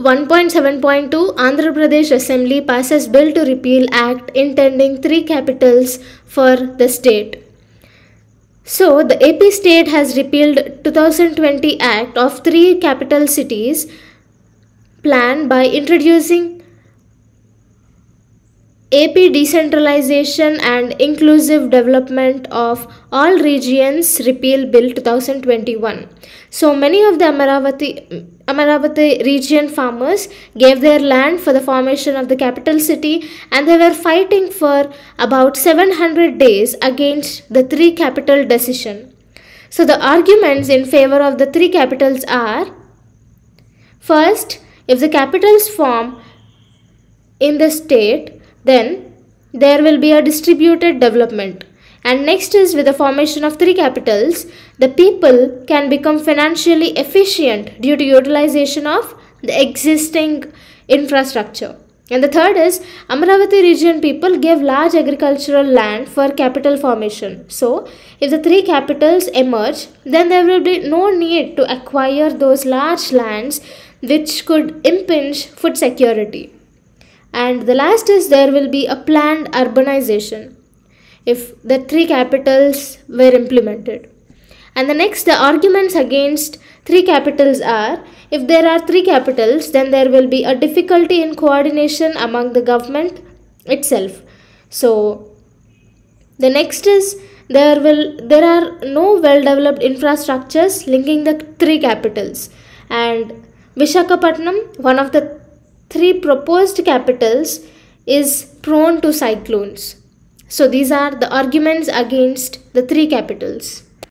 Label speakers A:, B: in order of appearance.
A: 1.7.2 Andhra Pradesh Assembly passes bill to repeal act intending three capitals for the state. So the AP state has repealed 2020 act of three capital cities plan by introducing AP Decentralization and Inclusive Development of All Regions Repeal Bill 2021. So many of the Amaravati, Amaravati region farmers gave their land for the formation of the capital city and they were fighting for about 700 days against the three capital decision. So the arguments in favor of the three capitals are first, if the capitals form in the state, then there will be a distributed development. And next is with the formation of three capitals, the people can become financially efficient due to utilization of the existing infrastructure. And the third is Amravati region people gave large agricultural land for capital formation. So, if the three capitals emerge, then there will be no need to acquire those large lands which could impinge food security. And the last is there will be a planned urbanization if the three capitals were implemented. And the next, the arguments against three capitals are if there are three capitals, then there will be a difficulty in coordination among the government itself. So, the next is there will there are no well developed infrastructures linking the three capitals and Vishakhapatnam one of the three proposed capitals is prone to cyclones. So these are the arguments against the three capitals.